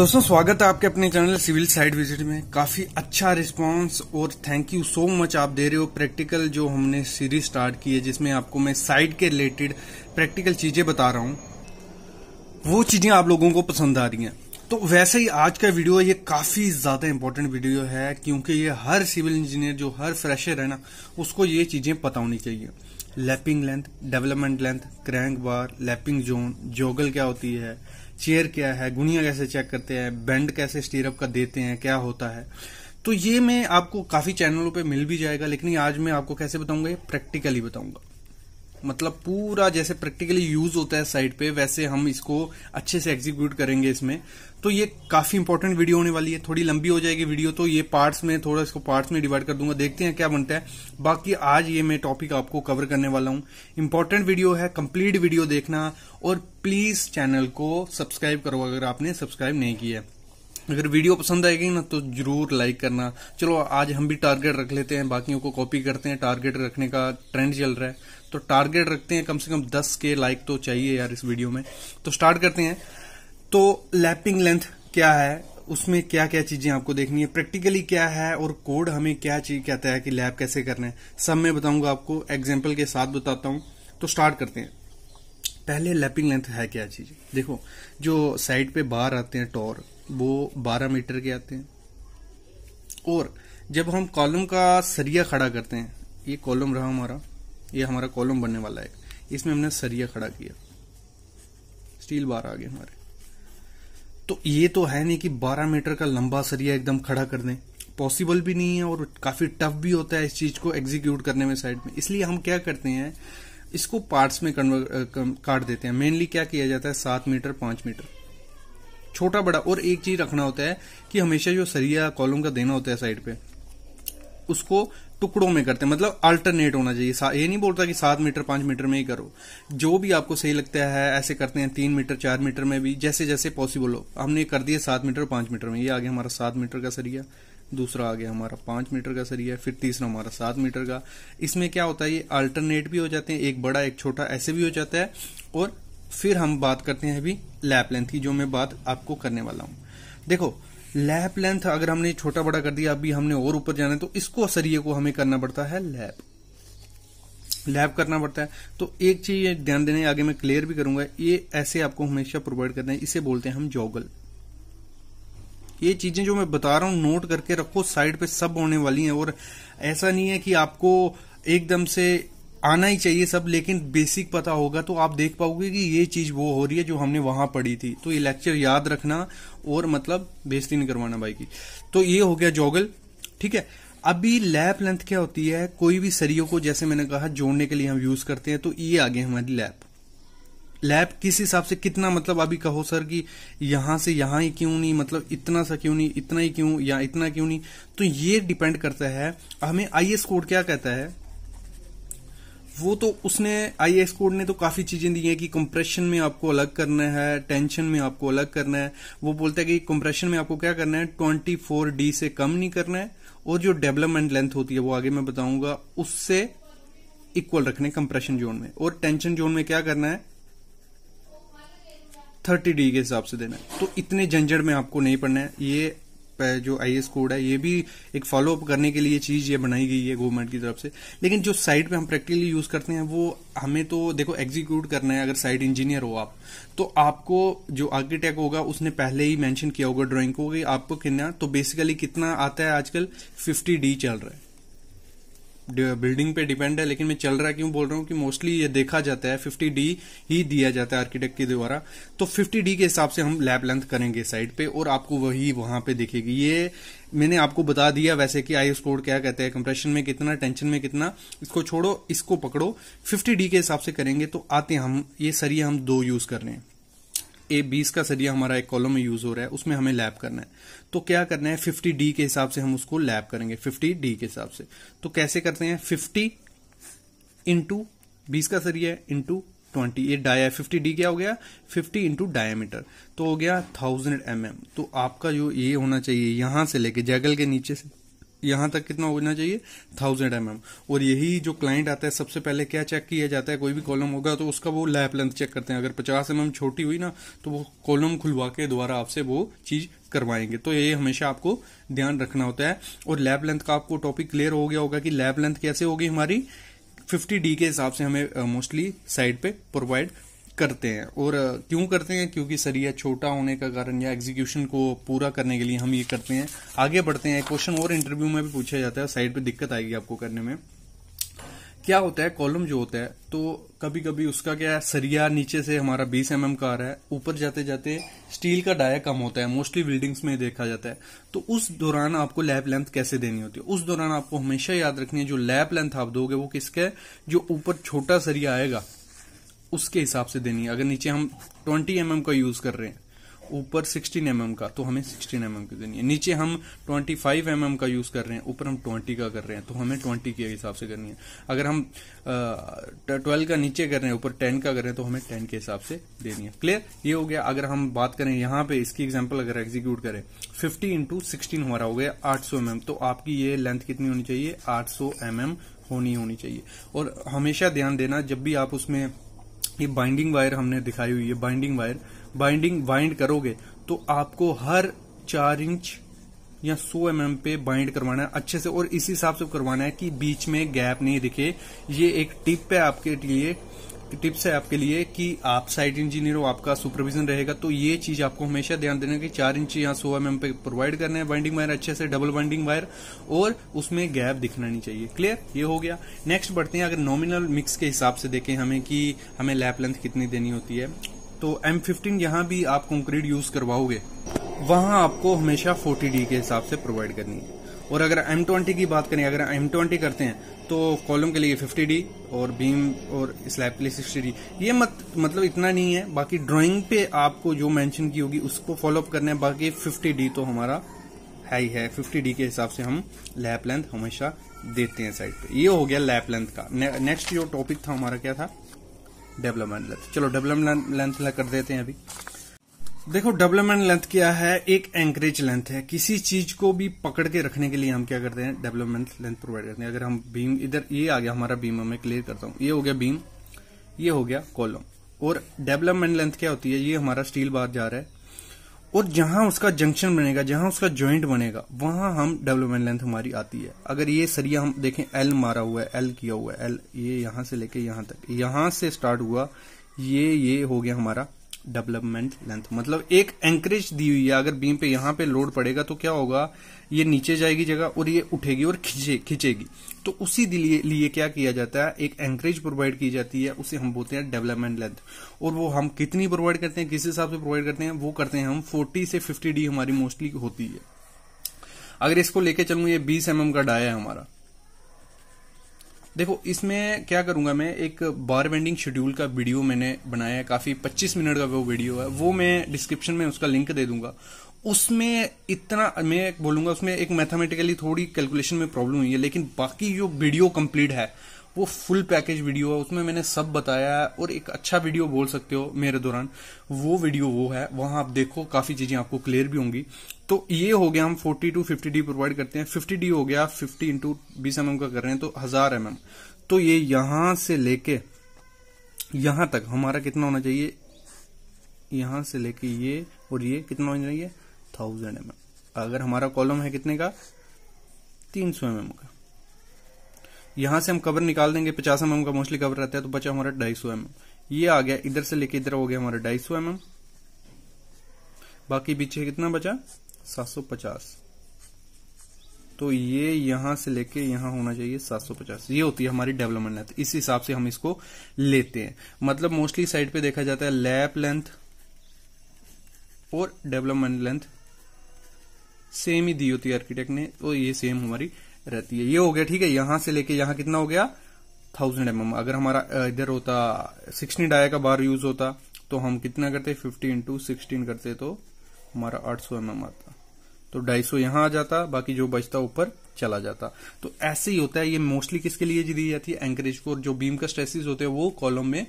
दोस्तों स्वागत है आपके अपने चैनल सिविल साइड विजिट में काफी अच्छा रिस्पांस और थैंक यू सो मच आप दे रहे हो प्रैक्टिकल जो हमने सीरीज स्टार्ट की है जिसमें आपको मैं साइड के रिलेटेड प्रैक्टिकल चीजें बता रहा हूं वो चीजें आप लोगों को पसंद आ रही हैं तो वैसे ही आज का वीडियो ये काफी ज्यादा इंपॉर्टेंट वीडियो है क्योंकि ये हर सिविल इंजीनियर जो हर फ्रेशर है ना उसको ये चीजें पता होनी चाहिए lapping length development length crank bar lapping zone जोगल क्या होती है चेयर क्या है गुनिया कैसे चेक करते हैं बैंड कैसे स्टीरअप का देते हैं क्या होता है तो ये मैं आपको काफी चैनलों पे मिल भी जाएगा लेकिन आज मैं आपको कैसे बताऊंगा ये प्रैक्टिकली बताऊंगा मतलब पूरा जैसे प्रैक्टिकली यूज होता है साइड पे वैसे हम इसको अच्छे से एग्जीक्यूट करेंगे इसमें तो ये काफी इंपॉर्टेंट वीडियो होने वाली है थोड़ी लंबी हो जाएगी वीडियो तो ये पार्ट्स में थोड़ा इसको पार्ट्स में डिवाइड कर दूंगा देखते हैं क्या बनता है बाकी आज ये मैं टॉपिक आपको कवर करने वाला हूं इंपॉर्टेंट वीडियो है कंप्लीट वीडियो देखना और प्लीज चैनल को सब्सक्राइब करो अगर आपने सब्सक्राइब नहीं किया अगर वीडियो पसंद आएगी ना तो जरूर लाइक करना चलो आज हम भी टारगेट रख लेते हैं बाकियों को कॉपी करते हैं टारगेट रखने का ट्रेंड चल रहा है तो टारगेट रखते हैं कम से कम दस के लाइक तो चाहिए यार इस वीडियो में तो स्टार्ट करते हैं तो लैपिंग लेंथ क्या है उसमें क्या क्या चीजें आपको देखनी है प्रैक्टिकली क्या है और कोड हमें क्या चीज कहता है कि लैब कैसे करना है सब मैं बताऊंगा आपको एग्जाम्पल के साथ बताता हूं तो स्टार्ट करते हैं पहले लैपिंग लेंथ है क्या चीज देखो जो साइड पे बार आते हैं टॉर वो 12 मीटर के आते हैं और जब हम कॉलम का सरिया खड़ा करते हैं ये कॉलम रहा हमारा ये हमारा कॉलम बनने वाला है इसमें हमने सरिया खड़ा किया स्टील बार आ गए हमारे तो ये तो है नहीं कि 12 मीटर का लंबा सरिया एकदम खड़ा कर दें पॉसिबल भी नहीं है और काफी टफ भी होता है इस चीज को एग्जीक्यूट करने में साइड में इसलिए हम क्या करते हैं इसको पार्ट्स में काट देते हैं मेनली क्या किया जाता है सात मीटर पांच मीटर छोटा बड़ा और एक चीज रखना होता है कि हमेशा जो सरिया कॉलम का देना होता है साइड पे उसको टुकड़ों में करते हैं मतलब अल्टरनेट होना चाहिए ये नहीं बोलता कि सात मीटर पांच मीटर में ही करो जो भी आपको सही लगता है ऐसे करते हैं तीन मीटर चार मीटर में भी जैसे जैसे पॉसिबल हो हमने कर दिया सात मीटर पांच मीटर में ये आ गया हमारा सात मीटर का सरिया दूसरा आ गया हमारा पांच मीटर का सरिया फिर तीसरा हमारा सात मीटर का इसमें क्या होता है ये अल्टरनेट भी हो जाते हैं एक बड़ा एक छोटा ऐसे भी हो जाता है और फिर हम बात करते हैं अभी लैप लेंथ की जो मैं बात आपको करने वाला हूं देखो लैप लेंथ अगर हमने छोटा बड़ा कर दिया अभी हमने और ऊपर जाना है तो इसको सरिये को हमें करना पड़ता है लैप लैब करना पड़ता है तो एक चीज ध्यान देने आगे मैं क्लियर भी करूंगा ये ऐसे आपको हमेशा प्रोवाइड करना है इसे बोलते हैं हम जॉगल ये चीजें जो मैं बता रहा हूं नोट करके रखो साइड पे सब होने वाली हैं और ऐसा नहीं है कि आपको एकदम से आना ही चाहिए सब लेकिन बेसिक पता होगा तो आप देख पाओगे कि ये चीज वो हो रही है जो हमने वहां पढ़ी थी तो ये लेक्चर याद रखना और मतलब बेजती नहीं करवाना भाई की तो ये हो गया जोगल ठीक है अभी लैप लेंथ क्या होती है कोई भी सरियों को जैसे मैंने कहा जोड़ने के लिए हम यूज करते हैं तो ये आगे हमारी लैप लैप किस हिसाब से कितना मतलब अभी कहो सर कि यहां से यहां ही क्यों नहीं मतलब इतना सा क्यों नहीं इतना ही क्यों या इतना क्यों नहीं तो ये डिपेंड करता है हमें आई एस कोड क्या कहता है वो तो उसने आई एस कोड ने तो काफी चीजें दी है कि कंप्रेशन में आपको अलग करना है टेंशन में आपको अलग करना है वो बोलता है कि कंप्रेशन में आपको क्या करना है ट्वेंटी फोर डी से कम नहीं करना है और जो डेवलपमेंट लेंथ होती है वो आगे मैं बताऊंगा उससे इक्वल रखने कंप्रेशन जोन में और टेंशन जोन में क्या करना है थर्टी डी के हिसाब से देना है तो इतने झंझट में आपको नहीं पड़ना है ये जो आई कोड है ये भी एक फॉलो अप करने के लिए चीज ये बनाई गई है गवर्नमेंट की तरफ से लेकिन जो साइट पे हम प्रैक्टिकली यूज करते हैं वो हमें तो देखो एग्जीक्यूट करना है अगर साइट इंजीनियर हो आप तो आपको जो आर्किटेक्ट होगा उसने पहले ही मैंशन किया होगा ड्रॉइंग को कि आपको कितना तो बेसिकली कितना आता है आजकल फिफ्टी डी चल रहा है बिल्डिंग पे डिपेंड है लेकिन मैं चल रहा क्यों बोल रहा हूँ कि मोस्टली ये देखा जाता है फिफ्टी डी ही दिया जाता है आर्किटेक्ट के द्वारा तो फिफ्टी डी के हिसाब से हम लैब लेंथ करेंगे साइड पे और आपको वही वहां पे दिखेगी ये मैंने आपको बता दिया वैसे कि आई स्कोर क्या कहते हैं कंप्रेशन में कितना टेंशन में कितना इसको छोड़ो इसको पकड़ो फिफ्टी डी के हिसाब से करेंगे तो आते हम ये सरिया हम दो यूज कर रहे हैं ए बीस का सरिया हमारा एक कॉलम में यूज हो रहा है उसमें हमें लैब करना है तो क्या करना है फिफ्टी डी के हिसाब से हम उसको लैब करेंगे फिफ्टी डी के हिसाब से तो कैसे करते हैं फिफ्टी इंटू बीस का सरिया इंटू ट्वेंटी ये डाया फिफ्टी डी क्या हो गया फिफ्टी इंटू डायमीटर तो हो गया थाउजेंड एम mm. तो आपका जो ये होना चाहिए यहां से लेके जैगल के नीचे से यहां तक कितना होना चाहिए थाउजेंड एम और यही जो क्लाइंट आता है सबसे पहले क्या चेक किया जाता है कोई भी कॉलम होगा तो उसका वो लैप लेंथ चेक करते हैं अगर पचास एम छोटी हुई ना तो वो कॉलम खुलवा के द्वारा आपसे वो चीज करवाएंगे तो ये हमेशा आपको ध्यान रखना होता है और लैब लेंथ का आपको टॉपिक क्लियर हो गया होगा कि लैब लेंथ कैसे होगी हमारी 50 डी के हिसाब से हमें मोस्टली uh, साइड पे प्रोवाइड करते हैं और क्यों करते हैं क्योंकि सरिया छोटा होने का कारण या एग्जीक्यूशन को पूरा करने के लिए हम ये करते हैं आगे बढ़ते हैं क्वेश्चन और इंटरव्यू में भी पूछा जाता है साइड पे दिक्कत आएगी आपको करने में क्या होता है कॉलम जो होता है तो कभी कभी उसका क्या है सरिया नीचे से हमारा 20 एम एम का आ रहा है ऊपर जाते जाते स्टील का डाया कम होता है मोस्टली बिल्डिंग्स में देखा जाता है तो उस दौरान आपको लैप लेंथ कैसे देनी होती है उस दौरान आपको हमेशा याद रखनी है जो लैप लेंथ आप दोगे वो किसका है जो ऊपर छोटा सरिया आएगा उसके हिसाब से देनी है अगर नीचे हम 20 एम का यूज़ कर रहे हैं ऊपर 16 एम का तो हमें 16 एम की देनी है नीचे हम 25 फाइव mm का यूज़ कर रहे हैं ऊपर हम 20 का कर रहे हैं तो हमें 20 के हिसाब से करनी है अगर हम ट्वेल्व का नीचे कर रहे हैं ऊपर 10 का कर रहे हैं तो हमें 10 के हिसाब से देनी है क्लियर ये हो गया अगर हम बात करें यहां पे इसकी एग्जाम्पल अगर एग्जीक्यूट करें फिफ्टी इंटू सिक्सटीन हमारा हो गया आठ सौ mm, तो आपकी ये लेंथ कितनी होनी चाहिए आठ सौ mm होनी होनी चाहिए और हमेशा ध्यान देना जब भी आप उसमें ये बाइंडिंग वायर हमने दिखाई हुई है बाइंडिंग वायर बाइंडिंग बाइंड करोगे तो आपको हर चार इंच या 100 एम mm पे बाइंड करवाना है अच्छे से और इसी हिसाब से करवाना है कि बीच में गैप नहीं दिखे ये एक टिप है आपके लिए टिप्स है आपके लिए कि आप साइट इंजीनियर हो आपका सुपरविजन रहेगा तो ये चीज आपको हमेशा ध्यान देना कि चार इंच या सो एम पे प्रोवाइड करना है बाइंडिंग वायर अच्छे से डबल बाइंडिंग वायर और उसमें गैप दिखना नहीं चाहिए क्लियर ये हो गया नेक्स्ट बढ़ते हैं अगर नॉमिनल मिक्स के हिसाब से देखें हमें कि हमें लैप लेंथ कितनी देनी होती है तो एम फिफ्टीन यहाँ भी आप कंक्रीट यूज करवाओगे वहां आपको हमेशा फोर्टी डी के हिसाब से प्रोवाइड करनी है और अगर एम ट्वेंटी की बात करें अगर एम ट्वेंटी करते हैं तो कॉलम के लिए फिफ्टी डी और बीम और स्लैब के लिए सिक्सटी डी ये मत मतलब इतना नहीं है बाकी ड्राइंग पे आपको जो मेंशन की होगी उसको फॉलो अप करना है बाकी फिफ्टी डी तो हमारा है ही है फिफ्टी डी के हिसाब से हम लैप लेंथ हमेशा देते हैं साइड पे ये हो गया लैप लेंथ का ने, नेक्स्ट जो टॉपिक था हमारा क्या था डेवलपमेंट लेंथ चलो डेवलपमेंट लेंथ कर देते हैं अभी देखो डेवलपमेंट लेंथ क्या है एक एंकरेज लेंथ है किसी चीज को भी पकड़ के रखने के लिए हम क्या करते हैं डेवलपमेंट लेंथ प्रोवाइड करते हैं अगर हम बीम इधर ये आ गया हमारा बीम मैं क्लियर करता हूँ ये हो गया बीम ये हो गया कॉलम और डेवलपमेंट लेंथ क्या होती है ये हमारा स्टील बार जा रहा है और जहां उसका जंक्शन बनेगा जहां उसका ज्वाइंट बनेगा वहां हम डेवलपमेंट लेंथ हमारी आती है अगर ये सरिया हम देखें एल मारा हुआ है एल किया हुआ है एल ये यहां से लेके यहां तक यहां से स्टार्ट हुआ ये ये हो गया हमारा डेवलपमेंट लेंथ मतलब एक एंकरेज दी हुई है अगर बीम पे यहां पे लोड पड़ेगा तो क्या होगा ये नीचे जाएगी जगह और ये उठेगी और खींचे खींचेगी तो उसी लिए, लिए क्या किया जाता है एक एंकरेज प्रोवाइड की जाती है उसे हम बोलते हैं डेवलपमेंट लेंथ और वो हम कितनी प्रोवाइड करते हैं किस हिसाब से प्रोवाइड करते हैं वो करते हैं हम फोर्टी से फिफ्टी डी हमारी मोस्टली होती है अगर इसको लेके चलू ये बीस एम का डाया है हमारा देखो इसमें क्या करूंगा मैं एक बार बेंडिंग शेड्यूल का वीडियो मैंने बनाया है काफी 25 मिनट का वो वीडियो है वो मैं डिस्क्रिप्शन में उसका लिंक दे दूंगा उसमें इतना मैं बोलूंगा उसमें एक मैथमेटिकली थोड़ी कैलकुलेशन में प्रॉब्लम हुई है लेकिन बाकी जो वीडियो कंप्लीट है वो फुल पैकेज वीडियो है उसमें मैंने सब बताया है और एक अच्छा वीडियो बोल सकते हो मेरे दौरान वो वीडियो वो है वहां आप देखो काफी चीजें आपको क्लियर भी होंगी तो ये हो गया हम 40 टू 50 डी प्रोवाइड करते हैं 50 डी हो गया 50 इंटू बीस एम का कर रहे हैं तो हजार एम तो ये यहां से लेके यहां तक हमारा कितना होना चाहिए यहां से लेके ये और ये कितना होना चाहिए थाउजेंड एम अगर हमारा कॉलम है कितने का तीन सौ एमएम का यहां से हम कवर निकाल देंगे पचास एम का मोस्टली कवर रहता है तो बचा हमारा ढाई सौ एम ये आ गया इधर से लेके इधर हो गया हमारा ढाई सौ एम बाकी पीछे कितना बचा सात सौ पचास तो ये यहां से लेके यहां होना चाहिए 750 ये होती है हमारी डेवलपमेंट लेंथ इस हिसाब से हम इसको लेते हैं मतलब मोस्टली साइड पे देखा जाता है लैप लेंथ और डेवलपमेंट लेंथ सेम ही दी होती है आर्किटेक्ट ने और तो ये सेम हमारी रहती है ये हो गया ठीक है यहां से लेके यहां कितना हो गया थाउजेंड एम अगर हमारा इधर होता सिक्सटीन डाया का बार यूज होता तो हम कितना करते फिफ्टी इंटू सिक्सटीन करते तो हमारा आठ सौ एमएम आता तो ढाई सौ यहां आ जाता बाकी जो बचता ऊपर चला जाता तो ऐसे ही होता है ये मोस्टली किसके लिए दी जाती है एंकरेज को जो बीम का स्ट्रेसिस होते हैं वो कॉलम में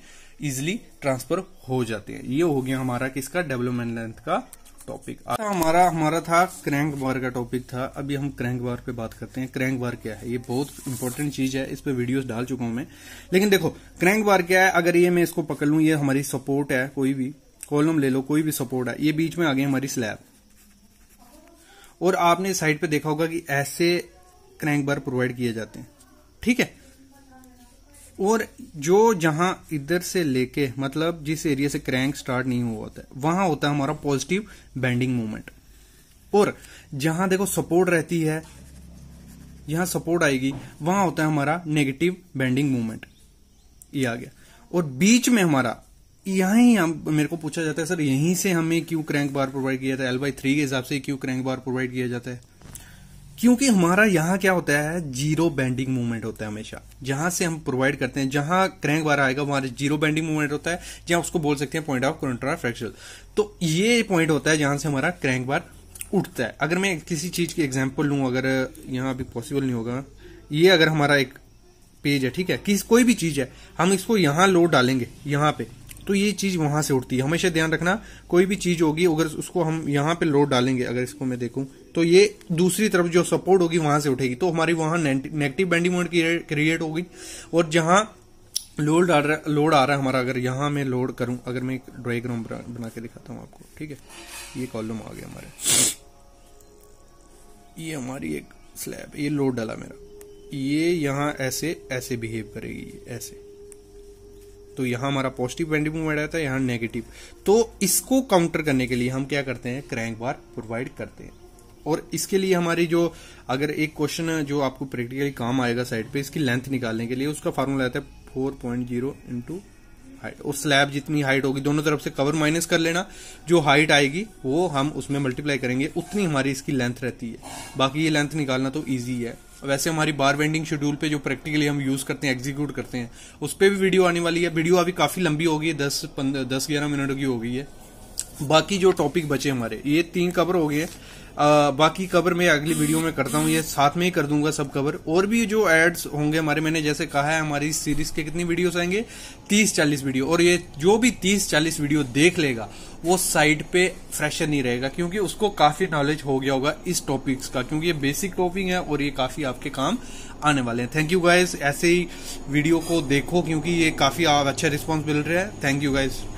इजिली ट्रांसफर हो जाते हैं ये हो गया हमारा किसका डेवलपमेंट लेंथ का टॉपिक अच्छा, हमारा हमारा था क्रैंक बार का टॉपिक था अभी हम क्रैंक बार पे बात करते हैं क्रैंक बार क्या है ये बहुत इंपॉर्टेंट चीज है इस पे वीडियोस डाल चुका हूं मैं लेकिन देखो क्रैंक बार क्या है अगर ये मैं इसको पकड़ लू ये हमारी सपोर्ट है कोई भी कॉलम ले लो कोई भी सपोर्ट है ये बीच में आ गए हमारी स्लैब और आपने साइड पे देखा होगा कि ऐसे क्रैंक बार प्रोवाइड किए जाते हैं ठीक है और जो जहां इधर से लेके मतलब जिस एरिया से क्रैंक स्टार्ट नहीं हुआ होता है वहां होता है हमारा पॉजिटिव बैंडिंग मूवमेंट और जहां देखो सपोर्ट रहती है यहां सपोर्ट आएगी वहां होता है हमारा नेगेटिव बैंडिंग मूवमेंट ये आ गया और बीच में हमारा ही हम मेरे को पूछा जाता है सर यहीं से हमें क्यों क्रैंक बार प्रोवाइड किया जाता है एल बाई थ्री के हिसाब से क्यों क्रैंक बार प्रोवाइड किया जाता है क्योंकि हमारा यहाँ क्या होता है जीरो बेंडिंग मूवमेंट होता है हमेशा जहां से हम प्रोवाइड करते हैं जहां क्रैंक बार आएगा वहां जीरो बेंडिंग मूवमेंट होता है जहां उसको बोल सकते हैं पॉइंट ऑफ कंट्रा फ्रैक्चर तो ये पॉइंट होता है जहां से हमारा क्रैंक बार उठता है अगर मैं किसी चीज की एग्जाम्पल लू अगर यहां अभी पॉसिबल नहीं होगा ये अगर हमारा एक पेज है ठीक है किस कोई भी चीज है हम इसको यहां लोड डालेंगे यहां पे तो ये चीज वहां से उठती है हमेशा ध्यान रखना कोई भी चीज होगी अगर उसको हम यहां पे लोड डालेंगे अगर इसको मैं देखूं तो ये दूसरी तरफ जो सपोर्ट होगी वहां से उठेगी तो हमारी वहां नेगेटिव बैंडिंग मोमेंट क्रिएट होगी और जहां लोड आ रहा लोड आ रहा है हमारा अगर यहां मैं लोड करूं अगर मैं एक ड्राइग्राम बना के दिखाता हूं आपको ठीक है ये कॉलम आ गया हमारे ये हमारी एक स्लैब ये लोड डाला मेरा ये यहां ऐसे ऐसे बिहेव करेगी ये ऐसे तो यहां हमारा पॉजिटिव बैंडिंग मोमेंट आता है यहां नेगेटिव तो इसको काउंटर करने के लिए हम क्या करते हैं क्रैंक बार प्रोवाइड करते हैं और इसके लिए हमारी जो अगर एक क्वेश्चन जो आपको प्रैक्टिकली काम आएगा साइड पे इसकी लेंथ निकालने के लिए उसका फार्मूला आता है four point zero into height और स्लैब जितनी हाइट होगी दोनों तरफ से कवर माइनस कर लेना जो हाइट आएगी वो हम उसमें मल्टीप्लाई करेंगे उतनी हमारी इसकी लेंथ रहती है बाकी ये लेंथ निकालना तो ईजी है वैसे हमारी बार बेंडिंग शेड्यूल पे जो प्रैक्टिकली हम यूज करते हैं एग्जीक्यूट करते हैं उस पर भी वीडियो आने वाली है वीडियो अभी काफी लंबी होगी दस पंद्रह दस ग्यारह मिनट की हो गई है बाकी जो टॉपिक बचे हमारे ये तीन कवर हो गए आ, बाकी कवर मैं अगली वीडियो में करता हूँ ये साथ में ही कर दूंगा सब कवर और भी जो एड्स होंगे हमारे मैंने जैसे कहा है हमारी इस सीरीज के कितनी वीडियोस आएंगे 30-40 वीडियो और ये जो भी 30-40 वीडियो देख लेगा वो साइट पे फ्रेशर नहीं रहेगा क्योंकि उसको काफी नॉलेज हो गया होगा इस टॉपिक्स का क्योंकि ये बेसिक टॉपिक है और ये काफी आपके काम आने वाले हैं थैंक यू गाइज ऐसे ही वीडियो को देखो क्योंकि ये काफी अच्छा रिस्पॉन्स मिल रहा है थैंक यू गाइज